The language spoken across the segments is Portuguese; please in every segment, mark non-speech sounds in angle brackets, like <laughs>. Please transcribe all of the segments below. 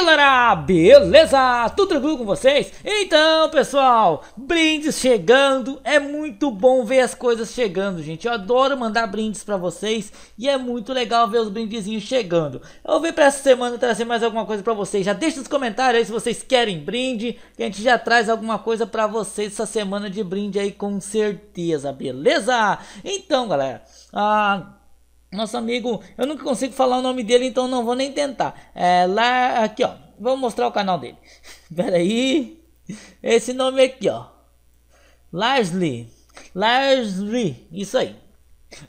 aí galera, beleza? Tudo tranquilo com vocês? Então pessoal, brindes chegando, é muito bom ver as coisas chegando gente Eu adoro mandar brindes pra vocês e é muito legal ver os brindezinhos chegando Eu vou ver pra essa semana trazer mais alguma coisa pra vocês Já deixa nos comentários aí se vocês querem brinde Que a gente já traz alguma coisa pra vocês essa semana de brinde aí com certeza, beleza? Então galera, ah... Nosso amigo, eu nunca consigo falar o nome dele, então não vou nem tentar. É lá, aqui ó, vou mostrar o canal dele. <laughs> Pera aí, esse nome aqui ó, Larsley, Larsley, isso aí.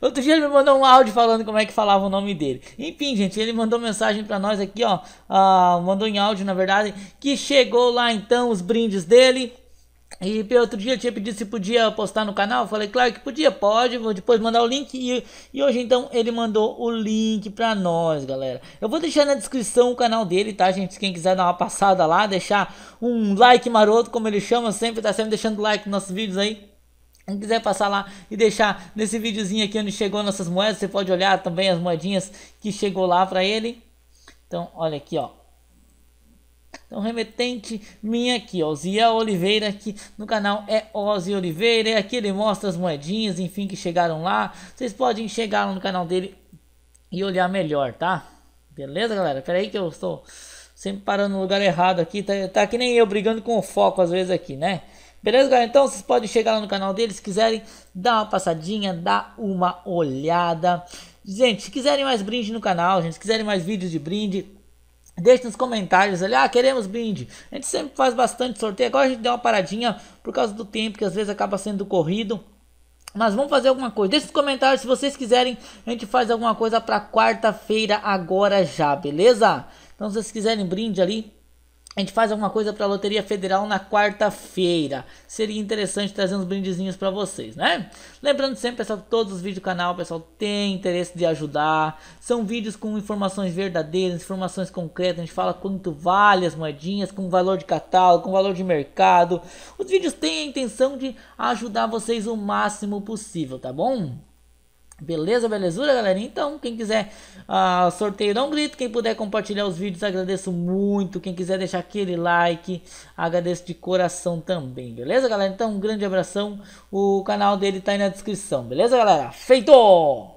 Outro dia ele me mandou um áudio falando como é que falava o nome dele. Enfim, gente, ele mandou mensagem para nós aqui, ó. Uh, mandou em áudio, na verdade, que chegou lá então os brindes dele. E outro dia tinha pedido se podia postar no canal, eu falei, claro que podia, pode, vou depois mandar o link. E, e hoje então ele mandou o link pra nós, galera. Eu vou deixar na descrição o canal dele, tá, gente? Quem quiser dar uma passada lá, deixar um like maroto, como ele chama sempre, tá sempre deixando like nos nossos vídeos aí. Quem quiser passar lá e deixar nesse videozinho aqui onde chegou nossas moedas, você pode olhar também as moedinhas que chegou lá pra ele. Então, olha aqui, ó. Então, remetente minha aqui, ó, Zia Oliveira aqui no canal é Ozzy Oliveira. E aqui ele mostra as moedinhas, enfim, que chegaram lá. Vocês podem chegar no canal dele e olhar melhor, tá? Beleza, galera? Pera aí que eu estou sempre parando no lugar errado aqui. Tá, tá que nem eu brigando com o foco às vezes aqui, né? Beleza, galera? Então vocês podem chegar lá no canal deles, quiserem dar uma passadinha, dar uma olhada. Gente, se quiserem mais brinde no canal, gente, se quiserem mais vídeos de brinde, Deixe nos comentários ali, ah, queremos brinde. A gente sempre faz bastante sorteio. Agora a gente deu uma paradinha por causa do tempo, que às vezes acaba sendo corrido. Mas vamos fazer alguma coisa. Deixe nos comentários se vocês quiserem. A gente faz alguma coisa para quarta-feira agora já, beleza? Então se vocês quiserem brinde ali, a gente faz alguma coisa para a Loteria Federal na quarta-feira. Seria interessante trazer uns brindezinhos para vocês, né? Lembrando sempre, pessoal, que todos os vídeos do canal, pessoal, tem interesse de ajudar. São vídeos com informações verdadeiras, informações concretas. A gente fala quanto vale as moedinhas, com valor de catálogo, com valor de mercado. Os vídeos têm a intenção de ajudar vocês o máximo possível, tá bom? Beleza, belezura, galerinha? Então, quem quiser uh, sorteio, dá um grito. Quem puder compartilhar os vídeos, agradeço muito. Quem quiser deixar aquele like, agradeço de coração também. Beleza, galera? Então, um grande abração. O canal dele tá aí na descrição. Beleza, galera? Feito!